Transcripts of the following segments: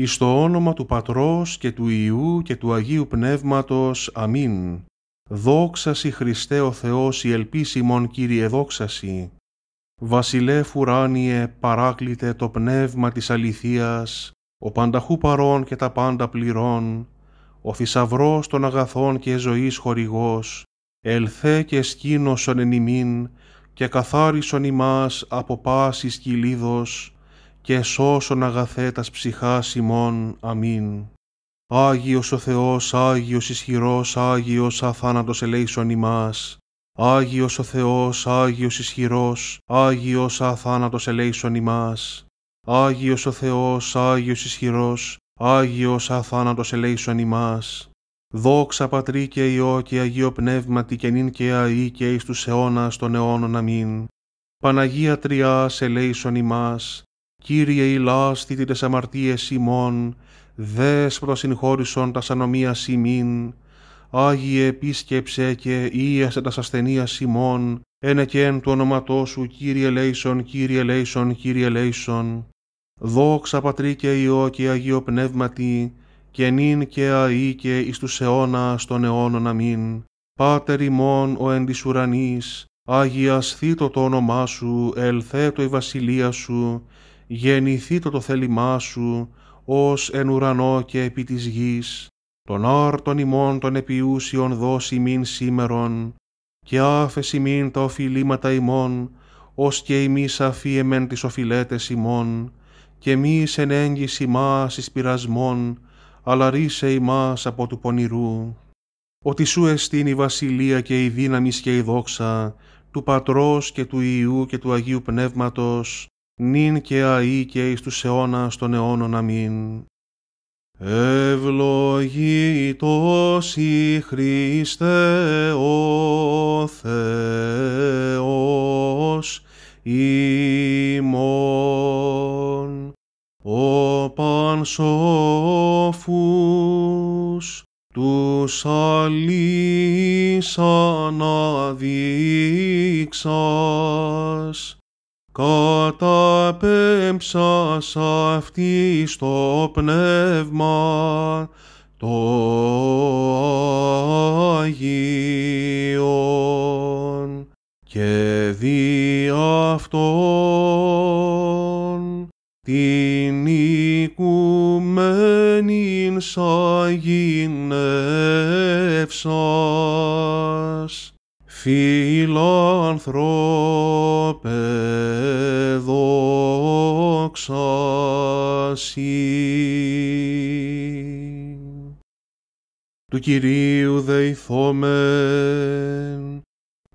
εις το όνομα του Πατρός και του Ιού και του Αγίου Πνεύματος. Αμήν. Δόξαση Χριστέ ο Θεός η ελπίσιμον Κύριε δόξαση. Βασιλεύ φουράνιε παράκλητε το πνεύμα της αληθείας, ο πανταχού παρών και τα πάντα πληρών, ο θησαυρός των αγαθών και ζωής χορηγός, ελθέ και σκήνωσον εν ημίν, και καθάρισον ημάς από πάσης κυλίδος, και σώσον αγαθέτας ψυχάς ημών. Αμήν. Άγιος ο Θεός, Άγιος ισχυρός, Άγιος αθάνατος ελέησον ημάς. Άγιος ο Θεός, Άγιος ισχυρός, Άγιος αθάνατος ελέησον ημάς. Άγιος ο Θεός, Άγιος ισχυρός, Άγιος αθάνατος ελέησον ημάς. Δόξα Πατρί και Υιό και Αγίο Πνεύματι και νυν και αή και εις τους αιώνας των αιώνων. Αμήν. Παναγία Τριάς ελέησον ημάς, Κύριε ηλάστη τες αμαρτίες ημών, δες προσυγχώρησον τας ανομίας ημίν, Άγιε επίσκεψε και ίασε τας ασθενίας ημών, ένε και εν του ονοματό σου Κύριε Λέισον, Κύριε Λέισον, Κύριε Λέισον. Δόξα Πατρί και και Αγίο Πνεύματι, και νυν και αΐ και εις τους αιώνας των αιώνων αμήν. Πάτερ ημών ο εν της ουρανής, Άγιας το όνομά σου, ελθέτω η βασιλεία σου, γεννηθεί το το θέλημά σου, ως εν ουρανό και επί της γης, τον άρτον ημών των επιούσιων δώσει μην σήμερον, και άφεση μην τα οφειλήματα ημών, ως και εμείς αφίεμεν τις οφειλέτες ημών, και μη εν έγκυση εις πειρασμών, αλλά ρίσε ημάς από του πονηρού. Ότι σου εστίν η βασιλεία και η δύναμη και η δόξα, του Πατρός και του Ιού και του Αγίου Πνεύματος, νυν και αή και εις τους αιώνας των αιώνων αμήν. Ευλογητός η Χριστέ ο Θεός ημών, ο πανσόφους τους αλής αναδείξας, σ' αυτή στο πνεύμα το Αγίον και δι' αυτόν την οικουμένην σαγηνεύσας φιλανθρώπε δοξώσει. Του Κυρίου δεηθόμεν,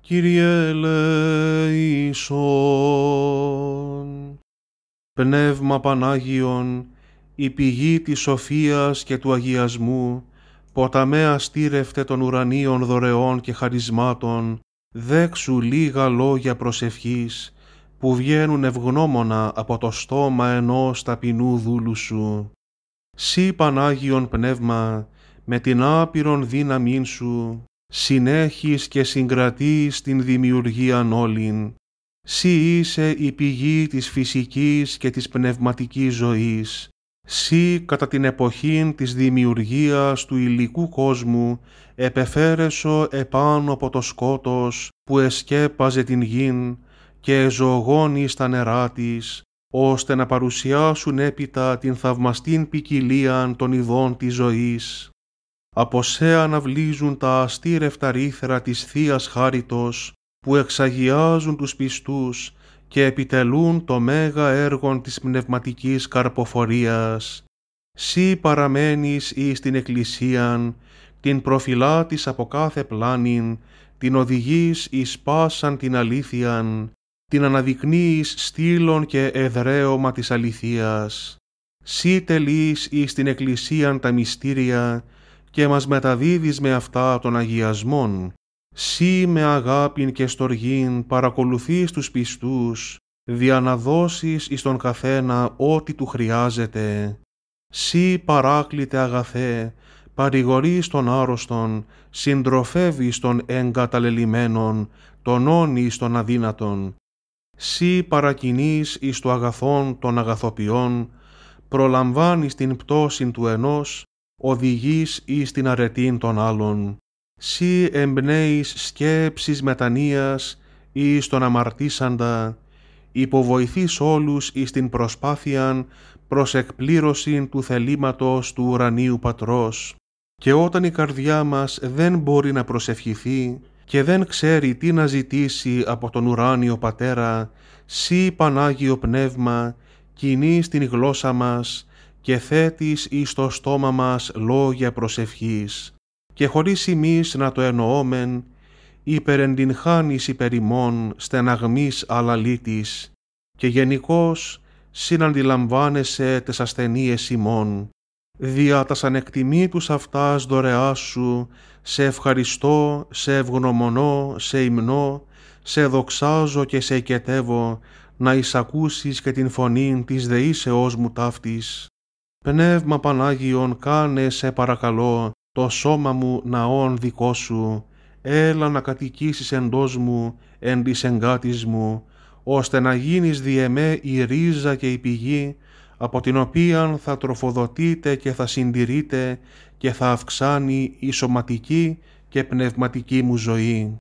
Κύριε Λέησον, Πνεύμα Πανάγιον, η πηγή της σοφίας και του αγιασμού, ποταμέα στήρευτε των ουρανίων δωρεών και χαρισμάτων, δέξου λίγα λόγια προσευχής, που βγαίνουν ευγνώμονα από το στόμα ενός ταπεινού δούλου σου. Σύ Πανάγιον Πνεύμα, με την άπειρον δύναμή σου, συνέχεις και συγκρατείς την δημιουργία όλην. Σύ είσαι η πηγή της φυσικής και της πνευματικής ζωής. Σύ κατά την εποχήν της δημιουργίας του υλικού κόσμου επεφέρεσο επάνω από το σκότος που εσκέπαζε την γην και ζωγόνει στα νερά της, ώστε να παρουσιάσουν έπειτα την θαυμαστήν ποικιλία των ειδών της ζωής. Από σε αναβλίζουν τα αστήρευτα ρήθρα της θείας Χάριτος, που εξαγιάζουν τους πιστούς και επιτελούν το μέγα έργο της πνευματικής καρποφορίας. Συ παραμένεις εις την Εκκλησίαν, την προφυλάτης από κάθε πλάνην, την οδηγείς εις πάσαν την αλήθειαν, την αναδεικνύεις στήλων και εδραίωμα της αληθείας. Σύ τελείς εις την εκκλησίαν τα μυστήρια και μας μεταδίδεις με αυτά των αγιασμών. Σύ με αγάπην και στοργήν παρακολουθείς τους πιστούς, διαναδώσεις εις τον καθένα ό,τι του χρειάζεται. Σύ παράκλητε αγαθέ, παρηγορείς τον άρρωστον, συντροφεύεις τον εγκαταλελειμμένον, τον όνει τον αδύνατον, Σύ παρακινείς εις το αγαθόν των αγαθοποιών, προλαμβάνεις την πτώση του ενός, οδηγείς εις την αρετήν των άλλων. Σύ εμπνέεις σκέψεις μετανοίας εις τον αμαρτήσαντα, υποβοηθείς όλους εις την προσπάθειαν προς εκπλήρωση του θελήματος του ουρανίου πατρός. Και όταν η καρδιά μας δεν μπορεί να προσευχηθεί, και δεν ξέρει τι να ζητήσει από τον ουράνιο πατέρα, σύ Πανάγιο Πνεύμα, κινεί στην γλώσσα μας και θέτεις εις το στόμα μας λόγια προσευχής και χωρίς εμείς να το εννοώμεν, υπερεντυγχάνεις υπερημών στεναγμής αλαλήτης και γενικώς συναντιλαμβάνεσαι τες ασθενείες ημών δια τας ανεκτιμήτους αυτάς δωρεάς σου, σε ευχαριστώ, σε ευγνωμονώ, σε υμνώ, σε δοξάζω και σε εκετεύω, να εισακούσεις και την φωνή της δεήσεώς μου ταύτης. Πνεύμα Πανάγιον κάνε σε παρακαλώ, το σώμα μου να δικό σου, έλα να κατοικήσεις εντός μου, εν της εγκάτης μου, ώστε να γίνεις διεμέ η ρίζα και η πηγή από την οποία θα τροφοδοτείτε και θα συντηρείτε και θα αυξάνει η σωματική και πνευματική μου ζωή.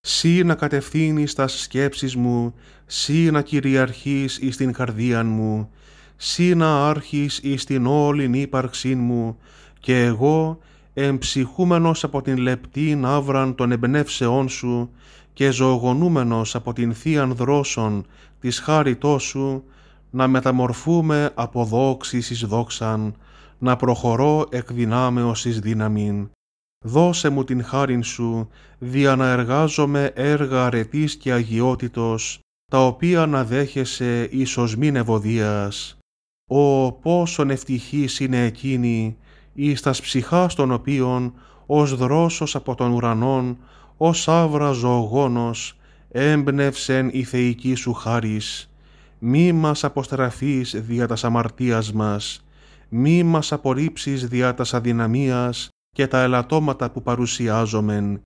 Συ να κατευθύνεις τα σκέψεις μου, συ να κυριαρχείς εις την καρδίαν μου, συ να άρχεις εις την όλην ύπαρξή μου, και εγώ, εμψυχούμενος από την λεπτή ναύραν των εμπνεύσεών σου και ζωογονούμενος από την θείαν δρόσον της χάριτός σου, να μεταμορφούμε από δόξης εις δόξαν, να προχωρώ εκ δυνάμεως εις δύναμην. Δώσε μου την χάριν σου, δια να εργάζομαι έργα αρετής και αγιότητος, τα οποία να δέχεσαι ίσως μην ευωδίας. Ω πόσον ευτυχής είναι εκείνη, εις τας ψυχάς των οποίων, ως δρόσος από τον ουρανόν, ως άβρα ζωογόνος, έμπνευσεν η θεϊκή σου χάρις μη μας αποστραφείς δια τας αμαρτίας μας, μη μας απορρίψεις δια τας αδυναμίας και τα ελαττώματα που παρουσιάζομεν.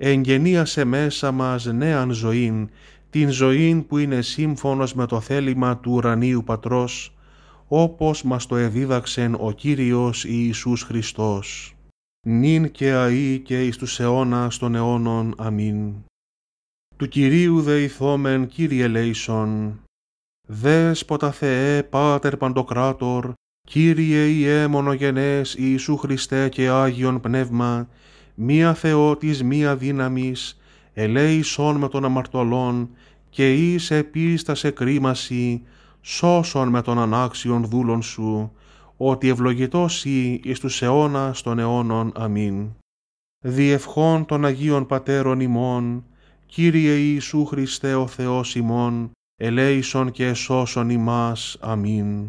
Εγγενίασε μέσα μας νέαν ζωήν, την ζωήν που είναι σύμφωνος με το θέλημα του ουρανίου Πατρός, όπως μας το εδίδαξεν ο Κύριος Ιησούς Χριστός. Νίν και αΐ και εις τους αιώνας των αιώνων. Αμήν. Του Κυρίου δεηθόμεν Κύριε Λέησον, Δέσποτα Θεέ, Πάτερ Παντοκράτορ, Κύριε Ιε μονογενές Ιησού Χριστέ και Άγιον Πνεύμα, μία Θεότης μία δύναμης, ελέησον με τον αμαρτωλόν, και εις επίστασε κρίμαση, σώσον με τον ανάξιον δούλων σου, ότι ευλογητός ή εις τους αιώνας των αιώνων. Αμήν. Διευχών των Αγίων Πατέρων ημών, Κύριε Ιησού Χριστέ ο Θεός ημών, ελέησον και εσώσον ημάς. Αμήν.